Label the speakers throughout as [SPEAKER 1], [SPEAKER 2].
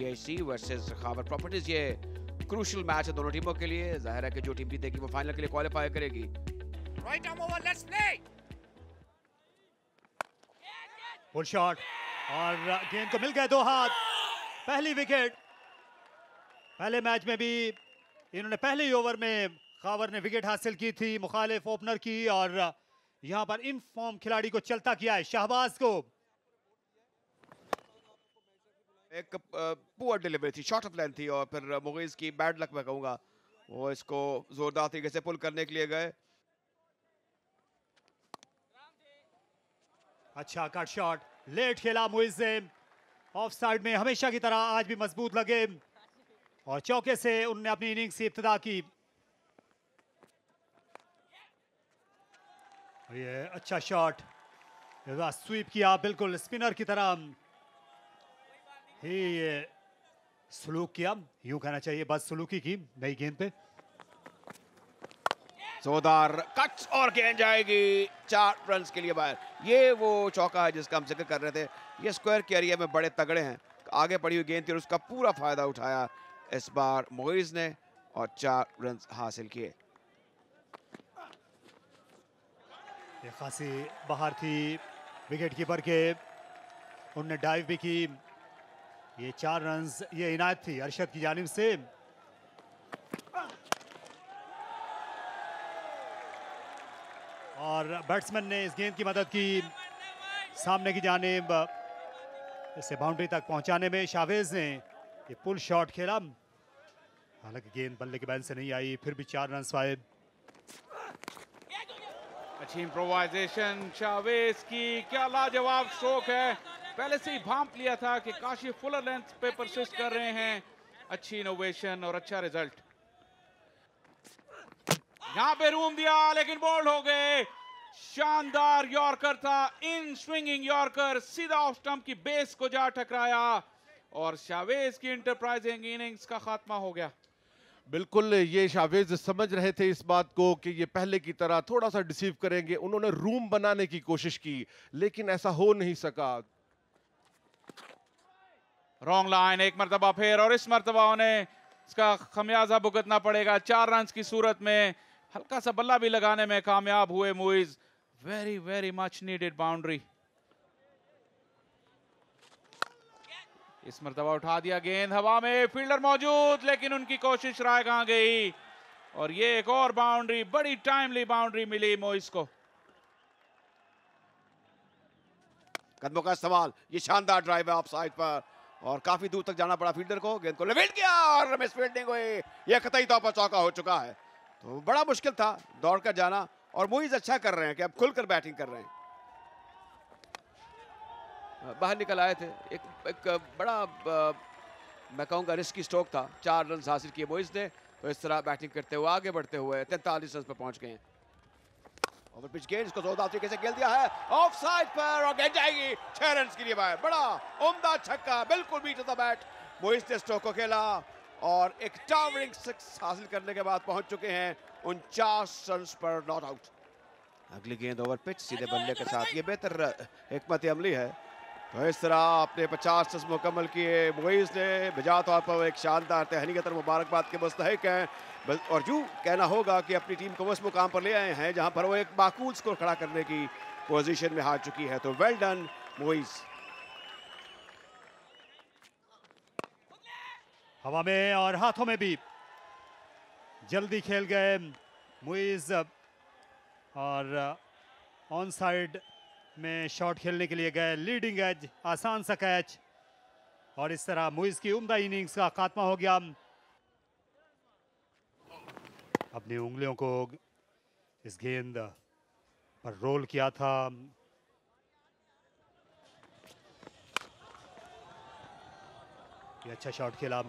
[SPEAKER 1] TIC versus Khawar properties ये crucial match है दोनों टीमों के लिए जाहिर है कि जो टीम जीतेगी वो फाइनल के लिए क्वालिफाई
[SPEAKER 2] करेगी
[SPEAKER 3] right arm over let's play
[SPEAKER 2] full shot और गेंद uh, को मिल गए दो हाथ पहली विकेट पहले मैच में भी इन्होंने पहले ही ओवर में खावर ने विकेट हासिल की थी मुखालिफ ओपनर की और uh, यहां पर इन फॉर्म खिलाड़ी को चलता किया है शाहबाज को
[SPEAKER 1] एक पुअर डिलीवरी थी शॉर्ट ऑफ लेंथ थी और फिर मुगेज की बैड लक मैं कहूँगा वो इसको ज़ोरदार तरीके से पुल करने के लिए
[SPEAKER 2] गए अच्छा कट शॉट लेट खेला मुइजिम ऑफ साइड में हमेशा की तरह आज भी मजबूत लगे और चौके से उनने अपनी इनिंग्स की इब्तदा की ये अच्छा शॉट स्वीप किया बिल्कुल स्पिनर की तरह ही ये सलूक किया यूं कहना चाहिए बस सलूकी की नई गेंद पे जोरदार
[SPEAKER 1] कट और गेंद जाएगी चार रन के लिए बाहर ये वो चौका है जिसका हम जिक्र कर रहे थे ये स्क्वायर के एरिया में बड़े तगड़े हैं आगे पड़ी हुई गेंद थी और उसका पूरा फायदा उठाया इस बार मोइज ने और चार रन हासिल किए
[SPEAKER 2] खासी बाहर थी विकेट कीपर के उनने डाइव भी की ये चार रन ये इनायत थी अरशद की जानब से और बैट्समैन ने इस गेंद की मदद की सामने की जानब इसे बाउंड्री तक पहुंचाने में शावेज ने ये पुल शॉट खेला हालांकि गेंद बल्ले के बैन से नहीं आई फिर भी चार रन पाए अच्छी इम्प्रोवाइजेशन शावेज की क्या लाजवाब
[SPEAKER 3] शोक है पहले से ही भांप लिया था कि काशी फुलर लेंथ पे परसिस्ट कर रहे हैं अच्छी इनोवेशन और अच्छा रिजल्ट यहां पे रूम दिया लेकिन बोल्ड हो गए शानदार यॉर्कर था इन स्विंगिंग यॉर्कर सीधा ऑफ स्टंप की बेस को जा टकराया और शावेज की इंटरप्राइजिंग इनिंग्स का खात्मा हो गया बिल्कुल ये शावेज समझ रहे थे इस बात को कि ये पहले की तरह थोड़ा सा डिसीव करेंगे उन्होंने रूम बनाने की कोशिश की लेकिन ऐसा हो नहीं सका रॉन्ग लाइन एक मरतबा फिर और इस मरतबा उन्हें इसका खमियाजा भुगतना पड़ेगा चार रन की सूरत में हल्का सा बल्ला भी लगाने में कामयाब हुए Muiz very very much needed boundary इस मरतबा उठा दिया गेंद हवा में फील्डर मौजूद लेकिन उनकी कोशिश राय कहां गई और ये एक और बाउंड्री बड़ी टाइमली बाउंड्री मिली मोइस को
[SPEAKER 1] कदमों का सवाल ये शानदार ड्राइव है ऑफ साइड पर और काफी दूर तक जाना पड़ा फील्डर को गेंद को लेट गया और रमेश फील्डिंग को यह कतई तौर पर चौका हो चुका है तो बड़ा मुश्किल था दौड़ कर जाना और मोइज अच्छा कर रहे हैं कि अब खुलकर बैटिंग कर रहे हैं बाहर निकल आए थे एक, एक बड़ा ब, मैं कहूँगा रिस्की स्ट्रोक था चार रन हासिल किए मोइज ने तो इस तरह बैटिंग करते हुए आगे बढ़ते हुए तैंतालीस रन पर पहुंच गए हैं ओवर पिच गेंद इसको जोरदार तरीके से खेल दिया है ऑफ साइड पर और गेंद जाएगी छह रन के लिए बाहर बड़ा उमदा छक्का बिल्कुल बीट था बैट मोहित ने को खेला और एक टावरिंग सिक्स हासिल करने के बाद पहुंच चुके हैं उनचास रन पर नॉट आउट अगली गेंद ओवर पिच सीधे बल्ले के साथ ये बेहतर अमली है तो इस तरह अपने पचास टस मुकम्मल किए मुईज़ ने बजा तौर पर एक शानदार तहनीकतर मुबारकबाद के मुस्तक हैं और यूँ कहना होगा कि अपनी टीम को उस मुकाम पर ले आए हैं जहां पर वो एक माकूल स्कोर खड़ा करने की पोजीशन में हार चुकी है तो वेल डन
[SPEAKER 2] मुईज़ हवा में और हाथों में भी जल्दी खेल गए मुईज़ और ऑन साइड में शॉट खेलने के लिए गए लीडिंग एज आसान सा कैच और इस तरह मुइज की उम्दा इनिंग्स का खात्मा हो गया अपनी उंगलियों को इस गेंद पर रोल किया था ये अच्छा शॉट खेला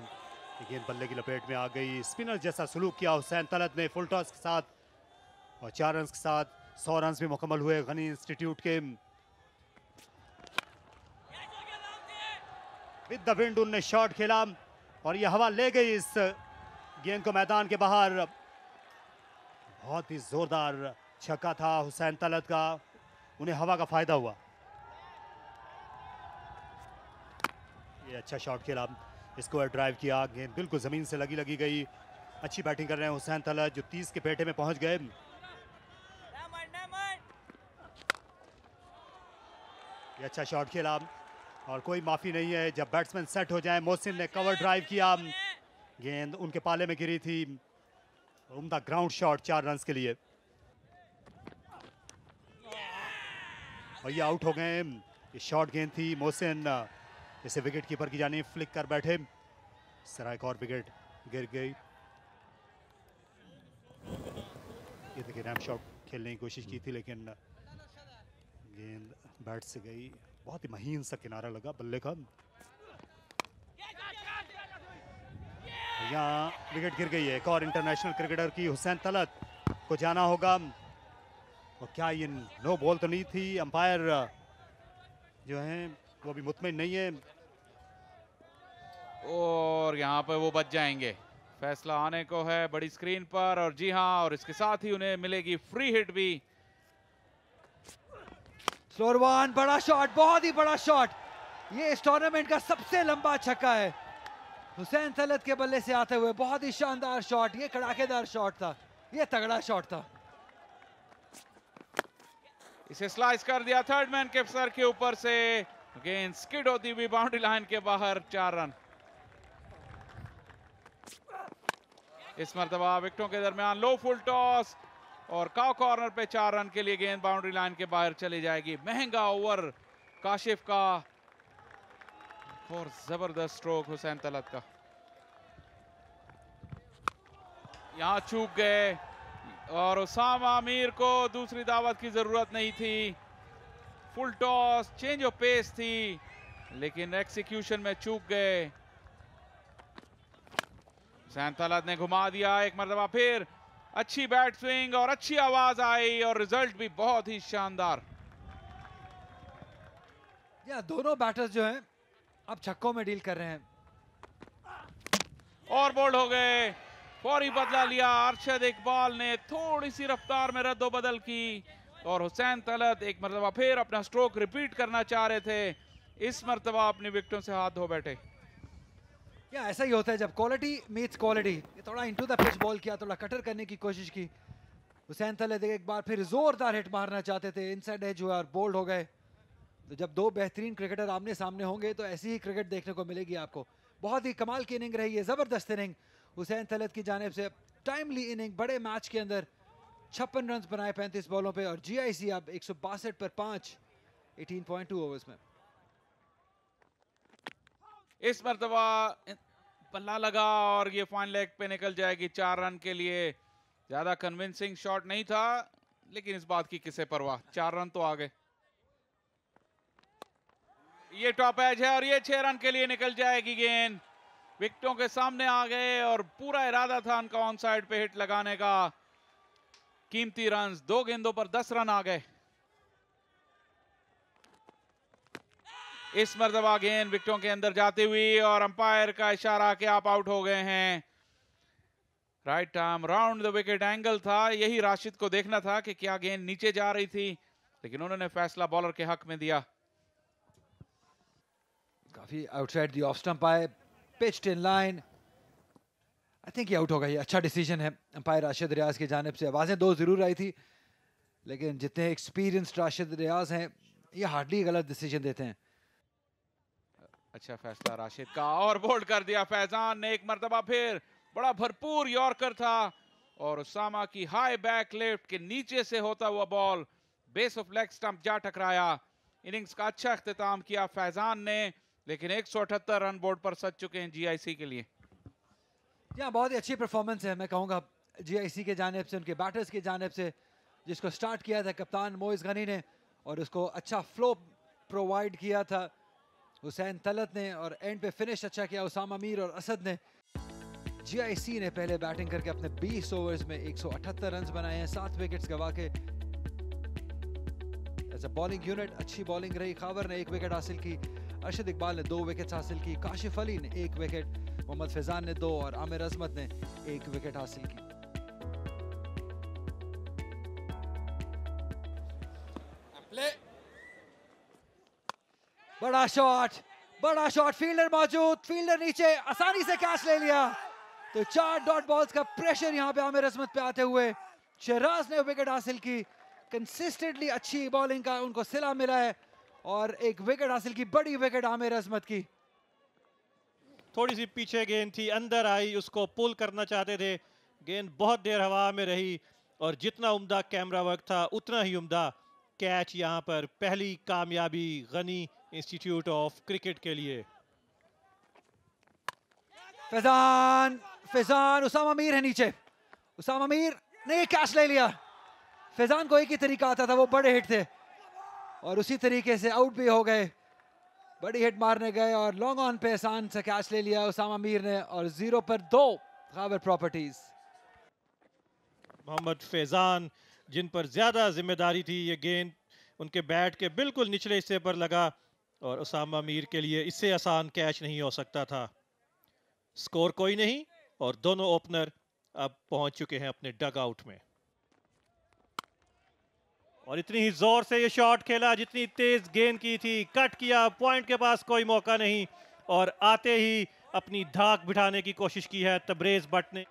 [SPEAKER 2] गेंद बल्ले की लपेट में आ गई स्पिनर जैसा सलूक किया हुसैन तलत ने फुल टॉस के साथ और चार रन के साथ सौ रन भी मुकम्मल हुए गनी इंस्टीट्यूट के विद द विंड उनने शॉट खेला और यह हवा ले गई इस गेंद को मैदान के बाहर बहुत ही जोरदार छक्का था हुसैन तलत का उन्हें हवा का फायदा हुआ ये अच्छा शॉट खेला इसको ड्राइव किया गेंद बिल्कुल ज़मीन से लगी लगी गई अच्छी बैटिंग कर रहे हैं हुसैन तलत जो तीस के पेटे में पहुंच गए ये अच्छा शॉट खेला और कोई माफ़ी नहीं है जब बैट्समैन सेट हो जाए मोहसिन ने कवर ड्राइव किया गेंद उनके पाले में गिरी थी उमदा ग्राउंड शॉट चार रन के लिए ये आउट हो गए ये शॉर्ट गेंद थी मोहसिन इसे विकेट कीपर की जानी फ्लिक कर बैठे सरा एक और विकेट गिर गई ये देखिए रैम शॉट खेलने की कोशिश की थी लेकिन गेंद बैट से गई बहुत ही महीन सा किनारा लगा बल्ले का यहाँ विकेट गिर गई है एक और इंटरनेशनल क्रिकेटर की हुसैन तलत को जाना होगा और क्या ये नो बॉल तो नहीं थी अंपायर जो है वो भी मुतमिन नहीं है
[SPEAKER 3] और यहाँ पर वो बच जाएंगे फैसला आने को है बड़ी स्क्रीन पर और जी हाँ और इसके साथ ही उन्हें मिलेगी फ्री हिट भी
[SPEAKER 4] स्लोरवान बड़ा शॉट बहुत ही बड़ा शॉट ये इस टूर्नामेंट का सबसे लंबा छक्का है हुसैन सलत के बल्ले से आते हुए बहुत ही शानदार शॉट ये कड़ाकेदार शॉट था ये तगड़ा शॉट था
[SPEAKER 3] इसे स्लाइस कर दिया थर्ड मैन के सर के ऊपर से गेंद स्किड होती हुई बाउंड्री लाइन के बाहर चार रन इस मरतबा विकटों के दरमियान लो फुल टॉस और काव कॉर्नर पे चार रन के लिए गेंद बाउंड्री लाइन के बाहर चली जाएगी महंगा ओवर काशिफ का और जबरदस्त स्ट्रोक हुसैन तलत का यहां चूक गए और उसामा आमिर को दूसरी दावत की जरूरत नहीं थी full toss change of pace थी लेकिन एक्सिक्यूशन में चूक गए हुसैन तलत ने घुमा दिया एक मरतबा फिर अच्छी बैट स्विंग और अच्छी आवाज आई और रिजल्ट भी बहुत ही शानदार या दोनों बैटर्स जो हैं अब छक्कों में डील कर रहे हैं और बोल्ड हो गए फौरी बदला लिया अरशद इकबाल ने थोड़ी सी रफ्तार में रद्दो बदल की और हुसैन तलत एक मरतबा फिर अपना स्ट्रोक रिपीट करना चाह रहे थे इस मरतबा अपनी विकटों से हाथ धो बैठे
[SPEAKER 4] या ऐसा ही होता है जब क्वालिटी मीट्स क्वालिटी ये थोड़ा इनटू द पिच बॉल किया थोड़ा कटर करने की कोशिश की हुसैन तले देखे एक बार फिर जोरदार हिट मारना चाहते थे इनसाइड एज हुआ और बोल्ड हो गए तो जब दो बेहतरीन क्रिकेटर आमने सामने होंगे तो ऐसी ही क्रिकेट देखने को मिलेगी आपको बहुत ही कमाल की इनिंग रही है ज़बरदस्त इनिंग हुसैन तलत की जानब से टाइमली इनिंग बड़े मैच के अंदर छप्पन रन बनाए पैंतीस बॉलों पर और जी आई सी अब एक पर पाँच एटीन पॉइंट टू ओवर्स में
[SPEAKER 3] इस मरतबा पल्ला लगा और ये फाइन लेग पे निकल जाएगी चार रन के लिए ज़्यादा कन्विंसिंग शॉट नहीं था लेकिन इस बात की किसे परवाह चार रन तो आ गए ये टॉप एज है और ये छह रन के लिए निकल जाएगी गेंद विकटों के सामने आ गए और पूरा इरादा था उनका ऑन साइड पे हिट लगाने का कीमती रन दो गेंदों पर दस रन आ गए इस मरतबा गेंद विकटों के अंदर जाती हुई और अंपायर का इशारा कि आप आउट हो गए हैं right arm round the wicket angle था यही राशिद को देखना था कि क्या गेंद नीचे जा रही थी लेकिन उन्होंने फैसला बॉलर के हक में दिया
[SPEAKER 4] काफी आउटसाइड दी ऑफ स्टंप आए pitched in line I think ये आउट होगा ये अच्छा डिसीजन है अंपायर राशिद रियाज की जानब से आवाज़ें दो ज़रूर आई थी लेकिन जितने एक्सपीरियंस्ड राशिद रियाज हैं ये हार्डली गलत डिसीजन देते हैं
[SPEAKER 3] अच्छा फैसला राशिद का और बोल्ड कर दिया फैजान ने एक मरतबा फिर बड़ा भरपूर यॉर्कर था और उसामा की हाई बैक लेफ्ट के नीचे से होता हुआ ball base of leg stump जा टकराया इनिंग्स का अच्छा अख्ताम किया फैजान ने लेकिन एक रन बोर्ड पर सच चुके हैं जीआईसी के लिए
[SPEAKER 4] जी हाँ, बहुत ही अच्छी परफॉर्मेंस है मैं कहूँगा जीआईसी के जानब से उनके बैटर्स की जानब से जिसको स्टार्ट किया था कप्तान मोइस गनी ने और उसको अच्छा फ्लो प्रोवाइड किया था हुसैन तलत ने और एंड पे फिनिश अच्छा किया उसामा मीर और असद ने जीआईसी ने पहले बैटिंग करके अपने 20 ओवर्स में 178 रन बनाए हैं सात विकेट्स गवा के एज अ बॉलिंग यूनिट अच्छी बॉलिंग रही खावर ने एक विकेट हासिल की अरशद इकबाल ने दो विकेट हासिल की काशिफ अली ने एक विकेट मोहम्मद फैजान ने दो और आमिर अजमत ने एक विकेट हासिल की बड़ा शॉट बड़ा शॉट फील्डर मौजूद फील्डर नीचे आसानी से कैच ले लिया तो चार डॉट बॉल्स का प्रेशर यहाँ पे आमिर अजमत पे आते हुए शहराज ने विकेट हासिल की कंसिस्टेंटली अच्छी बॉलिंग का उनको सिला मिला है और एक
[SPEAKER 5] विकेट हासिल की बड़ी विकेट आमिर अजमत की थोड़ी सी पीछे गेंद थी अंदर आई उसको पुल करना चाहते थे गेंद बहुत देर हवा में रही और जितना उम्दा कैमरा वर्क था उतना ही उम्दा कैच यहाँ पर पहली कामयाबी गनी इंस्टीट्यूट ऑफ क्रिकेट के लिए
[SPEAKER 4] फैजान फैजान उसामा मीर है नीचे उसामा मीर ने कैच ले लिया फैजान को एक ही तरीका आता था वो बड़े हिट थे और उसी तरीके से आउट भी हो गए बड़ी हिट मारने गए और लॉन्ग ऑन पे आसान से कैच ले लिया उसामा मीर ने और जीरो
[SPEAKER 5] पर दो खाबर प्रॉपर्टीज मोहम्मद फैजान जिन पर ज्यादा जिम्मेदारी थी ये गेंद उनके बैट के बिल्कुल निचले हिस्से पर लगा और उसामा मीर के लिए इससे आसान कैच नहीं हो सकता था स्कोर कोई नहीं और दोनों ओपनर अब पहुंच चुके हैं अपने डग आउट में और इतनी ही जोर से ये शॉट खेला जितनी तेज गेंद की थी कट किया पॉइंट के पास कोई मौका नहीं और आते ही अपनी धाक बिठाने की कोशिश की है तबरेज बट ने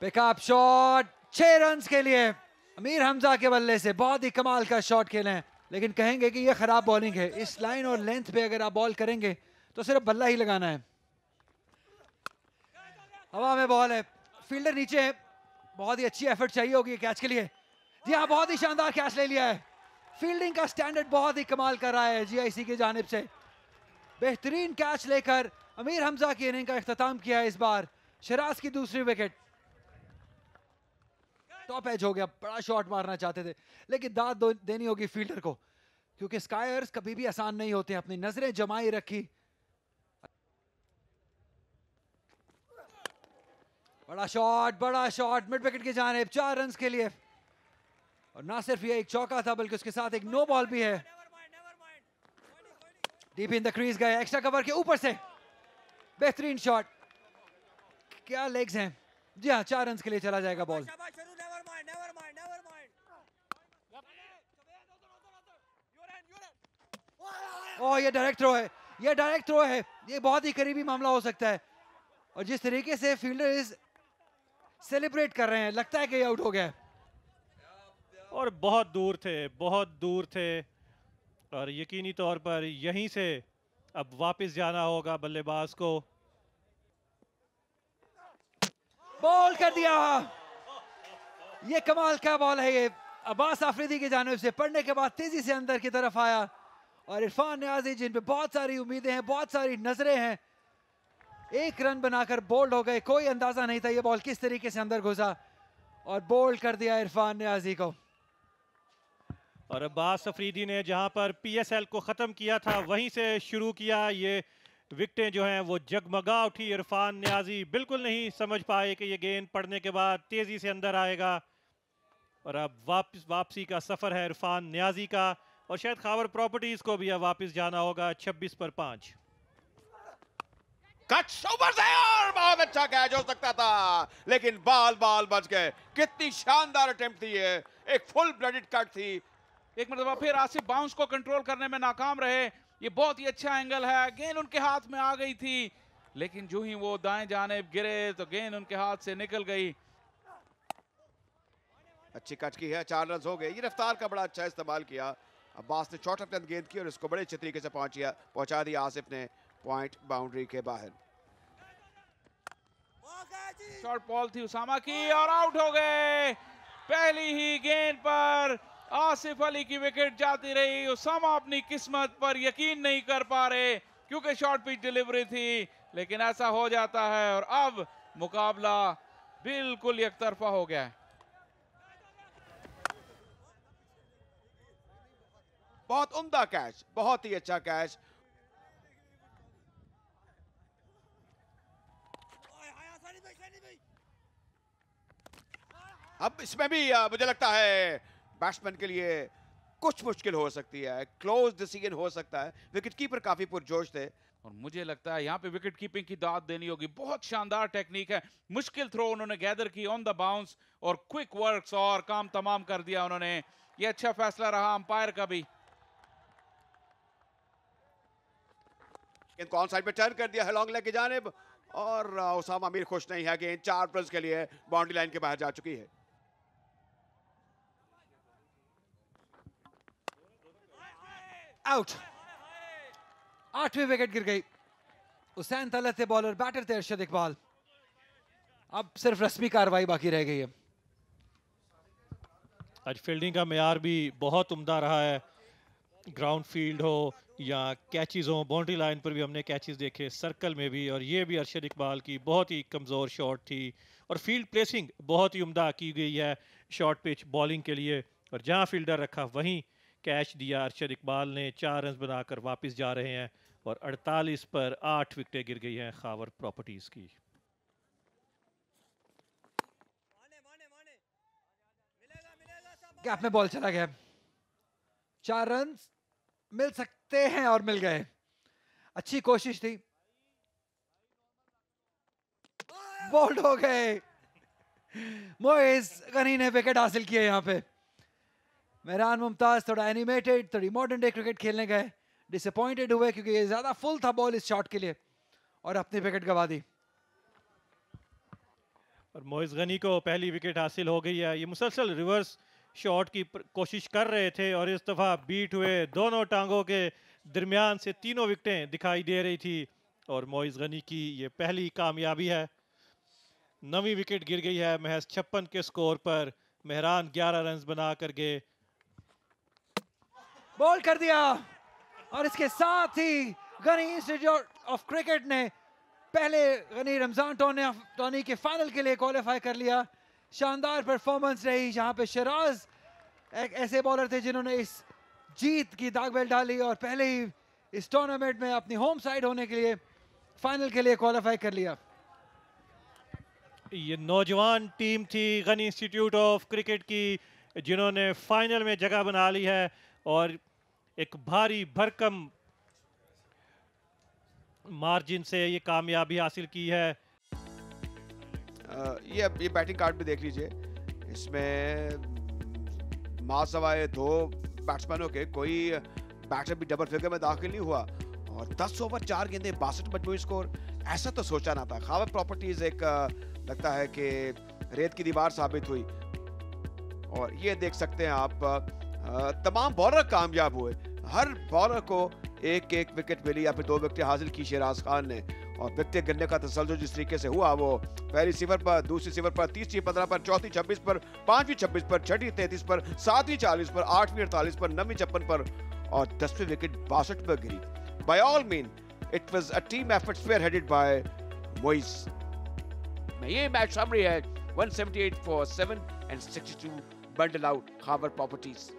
[SPEAKER 4] पिकअप शॉट छह रन के लिए अमीर हमजा के बल्ले से बहुत ही कमाल का शॉट खेले हैं लेकिन कहेंगे कि ये खराब बॉलिंग है इस लाइन और लेंथ पे अगर आप बॉल करेंगे तो सिर्फ बल्ला ही लगाना है हवा में बॉल है फील्डर नीचे है बहुत ही अच्छी एफर्ट चाहिए होगी कैच के लिए जी हाँ बहुत ही शानदार कैच ले लिया है फील्डिंग का स्टैंडर्ड बहुत ही कमाल कर रहा है जीआईसी की जानब से बेहतरीन कैच लेकर अमीर हमजा की इनिंग का अख्ताम किया है इस बार शराज की दूसरी विकेट टॉप एज हो गया बड़ा शॉट मारना चाहते थे लेकिन दाद देनी होगी फील्डर को क्योंकि स्कायर्स कभी भी आसान नहीं होते अपनी नजरें जमाई रखी बड़ा शॉट बड़ा शॉट मिड विकेट के जाने चार रन के लिए और ना सिर्फ ये एक चौका था बल्कि उसके साथ एक नो बॉल भी है डीप इन द क्रीज गए एक्स्ट्रा कवर के ऊपर से बेहतरीन शॉट क्या लेग्स हैं जी हाँ चार रन के लिए चला जाएगा बॉल ओह ये डायरेक्ट थ्रो है ये डायरेक्ट थ्रो है ये बहुत ही करीबी मामला हो सकता है और जिस तरीके से फील्डर
[SPEAKER 5] इस सेलिब्रेट कर रहे हैं लगता है कि आउट हो गया और बहुत दूर थे बहुत दूर थे और यकीनी तौर पर यहीं से अब वापस जाना होगा बल्लेबाज को बॉल कर दिया ये कमाल का बॉल है ये अब्बास
[SPEAKER 4] आफरीदी की जानब से पढ़ने के बाद तेजी से अंदर की तरफ आया और इरफान न्याजी जिन पे बहुत सारी उम्मीदें हैं बहुत सारी नजरें हैं एक रन बनाकर बोल्ड हो गए कोई अंदाजा नहीं था ये बॉल किस तरीके से अंदर घुसा और बोल्ड कर दिया इरफान न्याजी को
[SPEAKER 5] और अब्बास अफरीदी ने जहां पर पीएसएल को ख़त्म किया था वहीं से शुरू किया ये विकटें जो हैं वो जगमगा उठी इरफान न्याजी बिल्कुल नहीं समझ पाए कि ये गेंद पड़ने के बाद तेज़ी से अंदर आएगा और अब वापस वापसी का सफ़र है इरफान न्याजी का और शायद खावर प्रॉपर्टीज को भी अब वापस जाना होगा 26 पर पांच
[SPEAKER 1] ऊपर से और बहुत अच्छा कैच हो सकता था लेकिन बाल बाल बच गए कितनी शानदार अटेम्प्ट थी है एक फुल ब्लडेड
[SPEAKER 3] कट थी एक मतलब फिर आसिफ बाउंस को कंट्रोल करने में नाकाम रहे ये बहुत ही अच्छा एंगल है गेंद उनके हाथ में आ गई थी लेकिन जो ही वो दाएं जाने गिरे तो गेंद उनके
[SPEAKER 1] हाथ से निकल गई अच्छी कच की है चार रन हो गए ये रफ्तार का बड़ा अच्छा इस्तेमाल किया अब्बास ने शॉर्ट लेफ्ट गेंद की और इसको बड़े अच्छे तरीके से पहुंचिया पहुंचा दिया आसिफ ने पॉइंट बाउंड्री के बाहर
[SPEAKER 3] शॉर्ट बॉल थी उसामा की और आउट हो गए पहली ही गेंद पर आसिफ अली की विकेट जाती रही उसामा अपनी किस्मत पर यकीन नहीं कर पा रहे क्योंकि शॉर्ट पिच डिलीवरी थी लेकिन ऐसा हो जाता है और अब मुकाबला
[SPEAKER 1] बिल्कुल एक तरफा हो गया है बहुत उम्दा कैच बहुत ही अच्छा कैच अब इसमें भी मुझे लगता है बैट्समैन के लिए कुछ मुश्किल हो सकती है क्लोज डिसीजन हो सकता है विकेट कीपर काफी पुरजोश थे
[SPEAKER 3] और मुझे लगता है यहाँ पे विकेट कीपिंग की दाद देनी होगी बहुत शानदार टेक्निक है मुश्किल थ्रो उन्होंने गैदर की ऑन द बाउंस और क्विक वर्क्स और काम तमाम कर दिया उन्होंने
[SPEAKER 1] ये अच्छा फैसला रहा अंपायर का भी गेंद कौन साइड पे टर्न कर दिया है लॉन्ग लेग की जानब और उसामा अमीर खुश नहीं है गेंद चार प्लस के लिए बाउंड्री लाइन के बाहर जा चुकी है
[SPEAKER 4] आउट आठवीं विकेट गिर गई हुसैन तलत थे बॉलर बैटर थे अर्शद इकबाल अब
[SPEAKER 5] सिर्फ रस्मी कार्रवाई बाकी रह गई है आज फील्डिंग का मैार भी बहुत उम्दा रहा है ग्राउंड फील्ड हो या कैचेस हो बाउंड्री लाइन पर भी हमने कैचेस देखे सर्कल में भी और ये भी अरशद इकबाल की बहुत ही कमज़ोर शॉट थी और फील्ड प्लेसिंग बहुत ही उम्दा की गई है शॉर्ट पिच बॉलिंग के लिए और जहाँ फील्डर रखा वहीं कैच दिया अरशद इकबाल ने चार रन बनाकर वापस जा रहे हैं और 48 पर आठ विकटें गिर गई हैं खावर प्रॉपर्टीज़ की
[SPEAKER 4] गैप में बॉल चला गया चार रन्स मिल सकते हैं और मिल गए अच्छी कोशिश थी बोल्ड हो गए मोइस गनी ने विकेट हासिल किए यहां पे मेहरान मुमताज थोड़ा एनिमेटेड थोड़ी मॉडर्न डे क्रिकेट खेलने गए डिसअपॉइंटेड हुए क्योंकि ये ज्यादा फुल था बॉल इस शॉट के लिए और अपनी विकेट गवा दी
[SPEAKER 5] और मोइस गनी को पहली विकेट हासिल हो गई है ये मुसलसल रिवर्स शॉट की कोशिश कर रहे थे और इस दफ़ा बीट हुए दोनों टांगों के दरमियान से तीनों विकटें दिखाई दे रही थी और मोइज़ गनी की ये पहली कामयाबी है नवी विकेट गिर गई है महज छप्पन के स्कोर पर मेहरान 11 रन बना कर गए
[SPEAKER 4] बॉल कर दिया और इसके साथ ही गनी इंस्टीट्यूट ऑफ क्रिकेट ने पहले गनी रमजान टोनी टोनी के फाइनल के लिए क्वालिफाई कर लिया शानदार परफॉर्मेंस रही जहां पे शराज एक ऐसे बॉलर थे जिन्होंने इस जीत की दाग बेल डाली और पहले ही इस टूर्नामेंट में अपनी होम साइड होने के लिए फाइनल के लिए क्वालिफाई कर लिया
[SPEAKER 5] ये नौजवान टीम थी गनी इंस्टीट्यूट ऑफ क्रिकेट की जिन्होंने फाइनल में जगह बना ली है और एक भारी भरकम मार्जिन से ये कामयाबी हासिल की है
[SPEAKER 1] आ, ये ये बैटिंग कार्ड भी देख लीजिए
[SPEAKER 5] इसमें
[SPEAKER 1] महासभाएं दो बैट्समैनों के कोई बैट्समैन भी डबल फिगर में दाखिल नहीं हुआ और 10 ओवर चार गेंदे बासठ मजमू स्कोर ऐसा तो सोचा ना था खावर प्रॉपर्टीज एक लगता है कि रेत की दीवार साबित हुई और ये देख सकते हैं आप तमाम बॉलर कामयाब हुए हर बॉलर को एक एक विकेट मिली या फिर दो विकेट हासिल की शेराज खान ने और विकेट गिरने का तसलसल जिस तरीके से हुआ वो पहली सिफर पर दूसरी सिफर पर तीसरी पंद्रह पर चौथी छब्बीस पर पांचवी छब्बीस पर छठी तैतीस पर सातवीं चालीस पर आठवीं अड़तालीस पर नवी छप्पन पर और दसवीं विकेट बासठ पर गिरी by all mean it was a team effort fair headed by Moiz ये मैच सामने है 178 for 7 and 62 bundle out Harvard properties